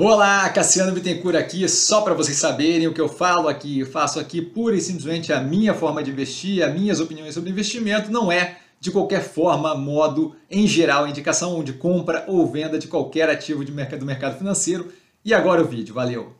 Olá, Cassiano Bittencourt aqui, só para vocês saberem o que eu falo aqui, eu faço aqui pura e simplesmente a minha forma de investir, as minhas opiniões sobre investimento, não é de qualquer forma, modo, em geral, indicação de compra ou venda de qualquer ativo de mercado, do mercado financeiro. E agora o vídeo, valeu!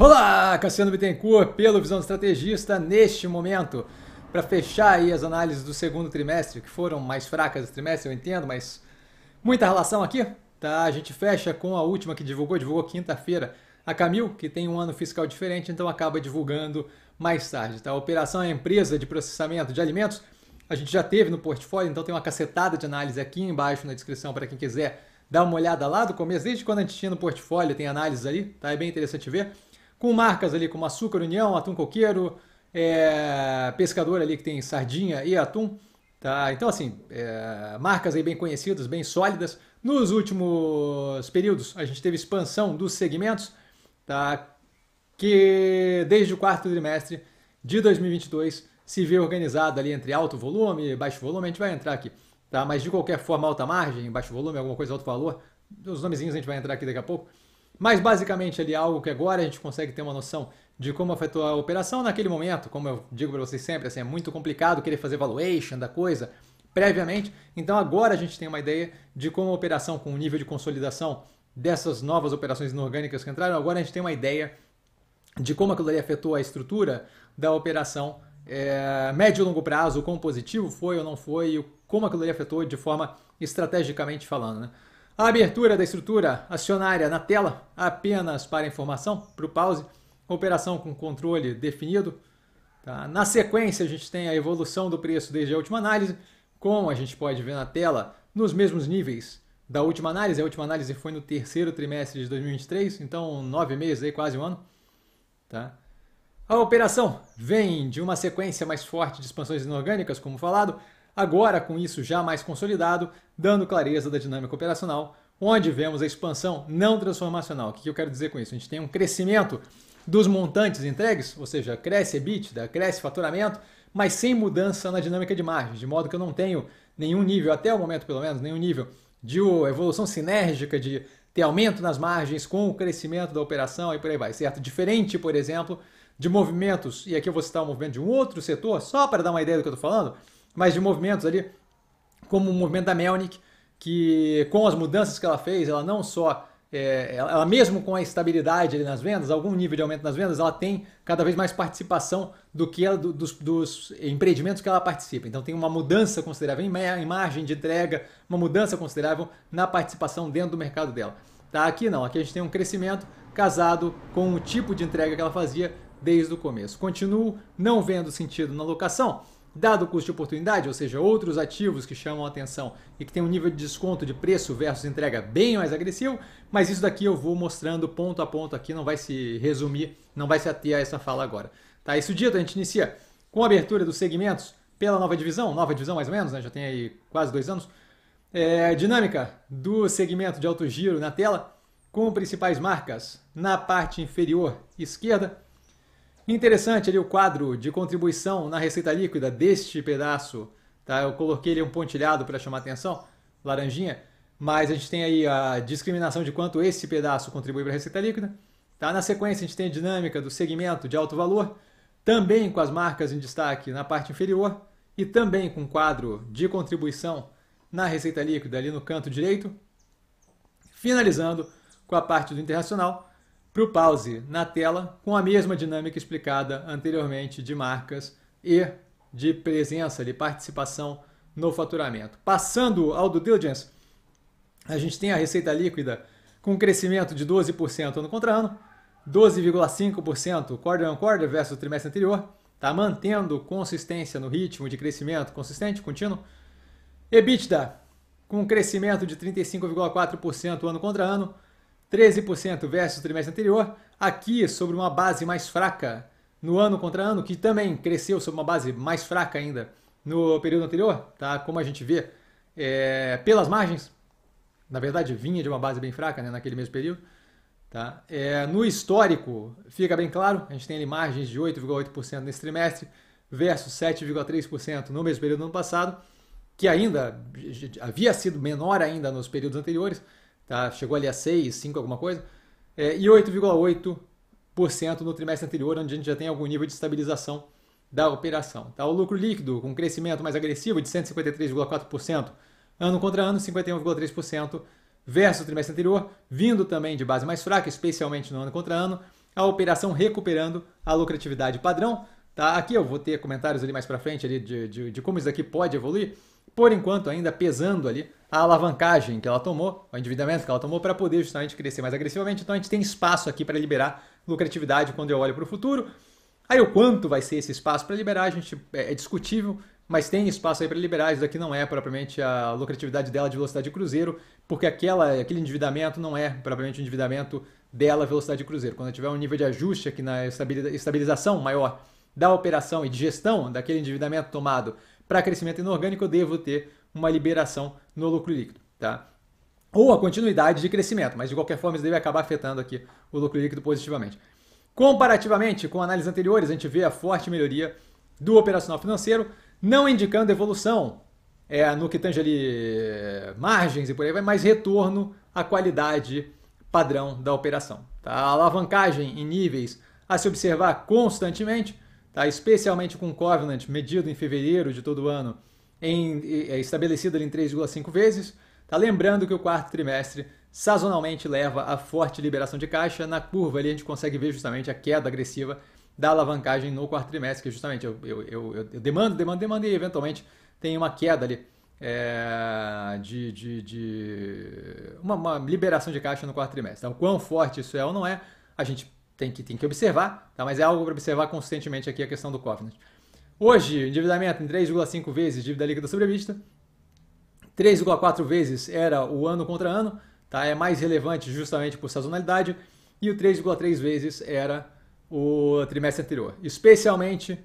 Olá, Cassiano Bittencourt, pelo Visão do Estrategista, neste momento, para fechar aí as análises do segundo trimestre, que foram mais fracas do trimestre, eu entendo, mas muita relação aqui, Tá, a gente fecha com a última que divulgou, divulgou quinta-feira. A Camil, que tem um ano fiscal diferente, então acaba divulgando mais tarde. Tá? A operação é empresa de processamento de alimentos. A gente já teve no portfólio, então tem uma cacetada de análise aqui embaixo na descrição para quem quiser dar uma olhada lá do começo. Desde quando a gente tinha no portfólio, tem análise ali, tá? É bem interessante ver. Com marcas ali como Açúcar União, Atum Coqueiro, é... Pescador ali que tem sardinha e atum. Tá? Então, assim, é... marcas aí bem conhecidas, bem sólidas nos últimos períodos, a gente teve expansão dos segmentos, tá? que desde o quarto trimestre de 2022 se vê organizado ali entre alto volume e baixo volume. A gente vai entrar aqui, tá? mas de qualquer forma, alta margem, baixo volume, alguma coisa, alto valor, os nomezinhos a gente vai entrar aqui daqui a pouco. Mas basicamente ali algo que agora a gente consegue ter uma noção de como afetou a operação naquele momento, como eu digo para vocês sempre, assim, é muito complicado querer fazer valuation da coisa, previamente. Então agora a gente tem uma ideia de como a operação com o nível de consolidação dessas novas operações inorgânicas que entraram, agora a gente tem uma ideia de como aquilo ali afetou a estrutura da operação é, médio e longo prazo, quão positivo foi ou não foi, como aquilo ali afetou de forma estrategicamente falando. Né? A abertura da estrutura acionária na tela, apenas para informação, para o pause, operação com controle definido. Tá? Na sequência, a gente tem a evolução do preço desde a última análise, como a gente pode ver na tela, nos mesmos níveis da última análise. A última análise foi no terceiro trimestre de 2023, então nove meses, aí, quase um ano. Tá? A operação vem de uma sequência mais forte de expansões inorgânicas, como falado, agora com isso já mais consolidado, dando clareza da dinâmica operacional, onde vemos a expansão não transformacional. O que eu quero dizer com isso? A gente tem um crescimento dos montantes entregues, ou seja, cresce EBITDA, cresce faturamento, mas sem mudança na dinâmica de margem, de modo que eu não tenho nenhum nível, até o momento pelo menos, nenhum nível de evolução sinérgica, de ter aumento nas margens com o crescimento da operação e por aí vai, certo? Diferente, por exemplo, de movimentos, e aqui eu vou citar um movimento de um outro setor, só para dar uma ideia do que eu estou falando, mas de movimentos ali, como o movimento da Melnick, que com as mudanças que ela fez, ela não só é, ela, ela, mesmo com a estabilidade nas vendas, algum nível de aumento nas vendas, ela tem cada vez mais participação do que ela, do, dos, dos, empreendimentos que ela participa. Então tem uma mudança considerável em, margem de entrega, uma mudança considerável na participação dentro do mercado dela. Tá? Aqui não, aqui a gente tem um crescimento casado com o tipo de entrega que ela fazia desde o começo. Continuo não vendo sentido na locação, Dado o custo de oportunidade, ou seja, outros ativos que chamam a atenção e que tem um nível de desconto de preço versus entrega bem mais agressivo, mas isso daqui eu vou mostrando ponto a ponto aqui, não vai se resumir, não vai se ater a essa fala agora. Tá, isso dito, a gente inicia com a abertura dos segmentos pela nova divisão, nova divisão mais ou menos, né? já tem aí quase dois anos, é, dinâmica do segmento de alto giro na tela, com principais marcas na parte inferior esquerda, Interessante ali o quadro de contribuição na receita líquida deste pedaço, tá? Eu coloquei ele um pontilhado para chamar atenção, laranjinha, mas a gente tem aí a discriminação de quanto esse pedaço contribui para a receita líquida. Tá? Na sequência, a gente tem a dinâmica do segmento de alto valor, também com as marcas em destaque na parte inferior e também com o quadro de contribuição na receita líquida ali no canto direito. Finalizando com a parte do internacional, para o pause na tela com a mesma dinâmica explicada anteriormente de marcas e de presença, de participação no faturamento. Passando ao do diligence, a gente tem a receita líquida com crescimento de 12% ano contra ano, 12,5% quarter on quarter versus o trimestre anterior, está mantendo consistência no ritmo de crescimento consistente, contínuo. EBITDA com crescimento de 35,4% ano contra ano, 13% versus o trimestre anterior, aqui sobre uma base mais fraca no ano contra ano, que também cresceu sobre uma base mais fraca ainda no período anterior, tá? como a gente vê é, pelas margens, na verdade vinha de uma base bem fraca né, naquele mesmo período. Tá? É, no histórico, fica bem claro, a gente tem ali margens de 8,8% nesse trimestre versus 7,3% no mesmo período do ano passado, que ainda havia sido menor ainda nos períodos anteriores, tá? chegou ali a 6, 5, alguma coisa, é, e 8,8% no trimestre anterior, onde a gente já tem algum nível de estabilização da operação. Tá? O lucro líquido, com crescimento mais agressivo de 153,4% ano contra ano, 51,3% versus o trimestre anterior, vindo também de base mais fraca, especialmente no ano contra ano, a operação recuperando a lucratividade padrão. Tá? Aqui eu vou ter comentários ali mais para frente ali de, de, de como isso aqui pode evoluir, por enquanto ainda pesando ali a alavancagem que ela tomou, o endividamento que ela tomou para poder justamente crescer mais agressivamente. Então a gente tem espaço aqui para liberar lucratividade quando eu olho para o futuro. Aí o quanto vai ser esse espaço para liberar, a gente é, é, discutível, mas tem espaço aí para liberar. Isso daqui não é propriamente a lucratividade dela de velocidade de cruzeiro, porque aquela, aquele endividamento não é propriamente o endividamento dela velocidade de cruzeiro. Quando tiver um nível de ajuste aqui na estabilização maior da operação e de gestão daquele endividamento tomado para crescimento inorgânico, eu devo ter uma liberação no lucro líquido. Tá? Ou a continuidade de crescimento, mas de qualquer forma isso deve acabar afetando aqui o lucro líquido positivamente. Comparativamente com análises anteriores, a gente vê a forte melhoria do operacional financeiro, não indicando evolução é, no que tange ali eh, margens e por aí vai, mas retorno à qualidade padrão da operação. Tá? A alavancagem em níveis a se observar constantemente, tá? especialmente com o Covenant, medido em fevereiro de todo ano, em, é estabelecido em 3,5 vezes. Tá? Lembrando que o quarto trimestre sazonalmente leva a forte liberação de caixa. Na curva ali a gente consegue ver justamente a queda agressiva da alavancagem no quarto trimestre, que justamente eu, eu, eu, eu demando, demando, demando e eventualmente tem uma queda ali é, de, de, de uma, uma, liberação de caixa no quarto trimestre. Então, quão forte isso é ou não é, a gente tem que, tem que observar, tá? mas é algo para observar constantemente aqui a questão do Covenant. Hoje, endividamento em 3,5 vezes dívida líquida sobrevista, 3,4 vezes era o ano contra ano, tá? é mais relevante justamente por sazonalidade, e o 3,3 vezes era o trimestre anterior. Especialmente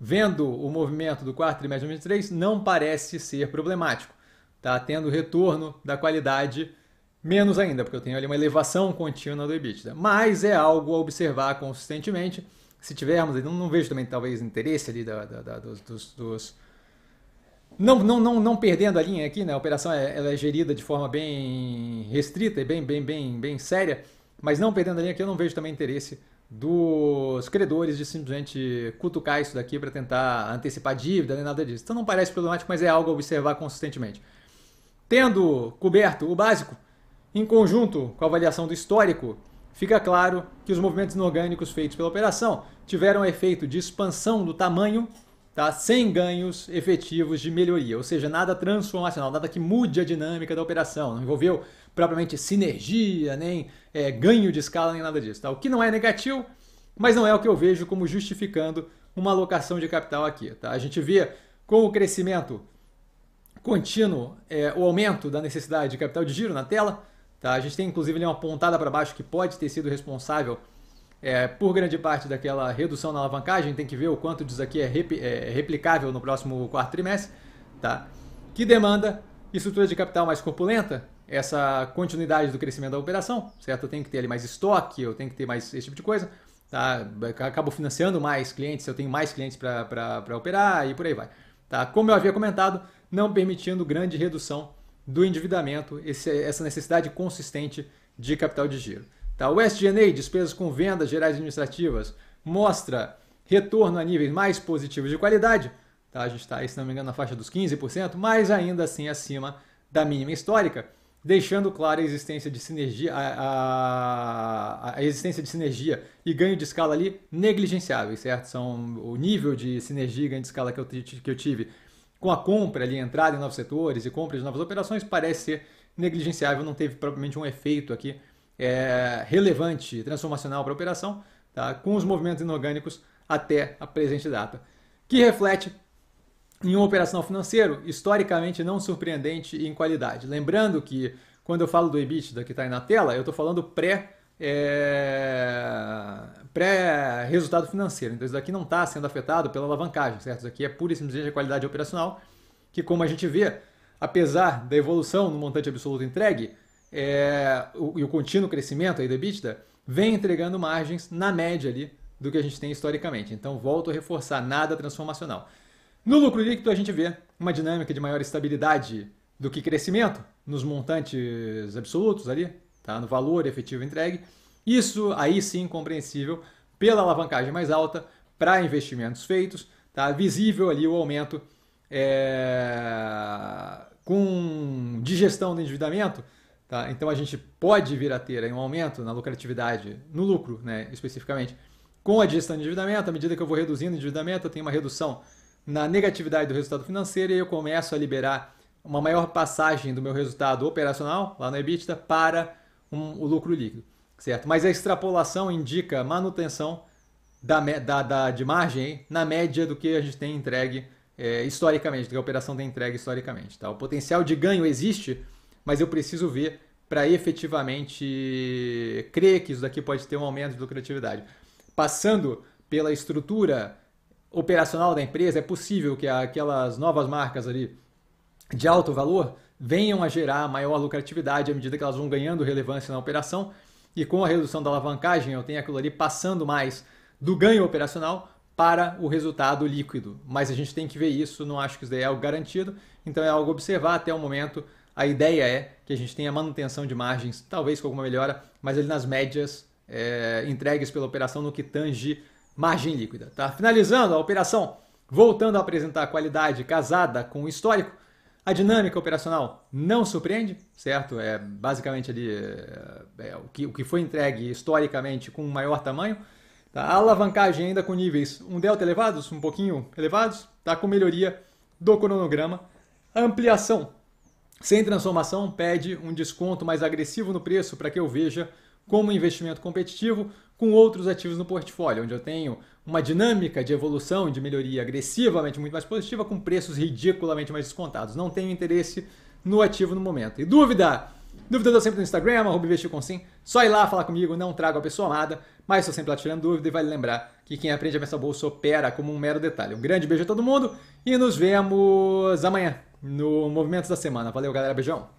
vendo o movimento do quarto trimestre de 2023, não parece ser problemático, tá? tendo retorno da qualidade menos ainda, porque eu tenho ali uma elevação contínua do EBITDA. Mas é algo a observar consistentemente. Se tivermos, não, não vejo também talvez interesse ali da, da, da, dos, dos, dos... Não, não, não, não perdendo a linha aqui, né? A operação é, ela é gerida de forma bem restrita e bem, bem, bem, bem séria, mas não perdendo a linha aqui, eu não vejo também interesse dos credores de simplesmente cutucar isso daqui para tentar antecipar dívida, nem nada disso. Então não parece problemático, mas é algo a observar consistentemente. Tendo coberto o básico, em conjunto com a avaliação do histórico, fica claro que os movimentos inorgânicos feitos pela operação tiveram efeito de expansão do tamanho, tá? sem ganhos efetivos de melhoria, ou seja, nada transformacional, nada que mude a dinâmica da operação, não envolveu propriamente sinergia, nem é, ganho de escala, nem nada disso. Tá? O que não é negativo, mas não é o que eu vejo como justificando uma alocação de capital aqui. Tá? A gente vê com o crescimento contínuo é, o aumento da necessidade de capital de giro na tela, Tá? A gente tem inclusive uma pontada para baixo que pode ter sido responsável é, por grande parte daquela redução na alavancagem. Tem que ver o quanto disso aqui é, é, é replicável no próximo quarto trimestre. Tá? Que demanda estrutura de capital mais corpulenta, essa continuidade do crescimento da operação, certo? Eu tenho que ter ali mais estoque, eu tenho que ter mais esse tipo de coisa. Tá? Acabo financiando mais clientes, eu tenho mais clientes para operar e por aí vai. Tá? Como eu havia comentado, não permitindo grande redução do endividamento, esse, essa necessidade consistente de capital de giro. Tá? O SG&A, despesas com vendas gerais administrativas, mostra retorno a níveis mais positivos de qualidade. Tá? A gente está, se não me engano, na faixa dos 15%, mas ainda assim acima da mínima histórica, deixando clara a existência de sinergia, a, a, a existência de sinergia e ganho de escala ali negligenciáveis, certo? São o nível de sinergia e ganho de escala que eu, que eu tive com a compra ali, entrada em novos setores e compra de novas operações, parece ser negligenciável, não teve propriamente um efeito aqui é, relevante, transformacional para a operação, tá? com os movimentos inorgânicos até a presente data, que reflete em um operacional financeiro historicamente não surpreendente em qualidade. Lembrando que quando eu falo do EBITDA que está aí na tela, eu estou falando pré é, pré-resultado financeiro. Então isso daqui não está sendo afetado pela alavancagem, certo? Isso aqui é pura e simplesmente a qualidade operacional, que como a gente vê, apesar da evolução no montante absoluto entregue é, o, e o contínuo crescimento aí da EBITDA, vem entregando margens na média ali do que a gente tem historicamente. Então volto a reforçar, nada transformacional. No lucro líquido a gente vê uma dinâmica de maior estabilidade do que crescimento nos montantes absolutos ali, tá? no valor efetivo entregue, isso aí sim compreensível pela alavancagem mais alta para investimentos feitos, tá? visível ali o aumento é... com digestão do endividamento, tá? então a gente pode vir a ter um aumento na lucratividade, no lucro né, especificamente, com a digestão do endividamento, à medida que eu vou reduzindo o endividamento, eu tenho uma redução na negatividade do resultado financeiro e eu começo a liberar uma maior passagem do meu resultado operacional, lá no EBITDA, para um, o lucro líquido. Certo? Mas a extrapolação indica manutenção da, da, da, de margem na média do que a gente tem entregue é, historicamente, do que a operação tem entregue historicamente. Tá? O potencial de ganho existe, mas eu preciso ver para efetivamente crer que isso daqui pode ter um aumento de lucratividade. Passando pela estrutura operacional da empresa, é possível que aquelas novas marcas ali de alto valor venham a gerar maior lucratividade à medida que elas vão ganhando relevância na operação e com a redução da alavancagem, eu tenho aquilo ali passando mais do ganho operacional para o resultado líquido. Mas a gente tem que ver isso, não acho que isso daí é algo garantido, então é algo observar até o momento. A ideia é que a gente tenha manutenção de margens, talvez com alguma melhora, mas ali nas médias é, entregues pela operação no que tange margem líquida. Tá? Finalizando a operação, voltando a apresentar a qualidade casada com o histórico, a dinâmica operacional não surpreende, certo? É basicamente ali é, é, o, que, o que foi entregue historicamente com maior tamanho. Tá? A alavancagem ainda com níveis um delta elevados, um pouquinho elevados, tá? com melhoria do cronograma. ampliação sem transformação pede um desconto mais agressivo no preço para que eu veja como investimento competitivo, com outros ativos no portfólio, onde eu tenho uma dinâmica de evolução, de melhoria agressivamente muito mais positiva, com preços ridiculamente mais descontados. Não tenho interesse no ativo no momento. E dúvida? Dúvida eu sempre no Instagram, arroba com sim. Só ir lá falar comigo, não trago a pessoa amada, mas estou sempre lá tirando dúvida e vale lembrar que quem aprende a pensar bolsa opera como um mero detalhe. Um grande beijo a todo mundo e nos vemos amanhã no Movimentos da Semana. Valeu, galera. Beijão.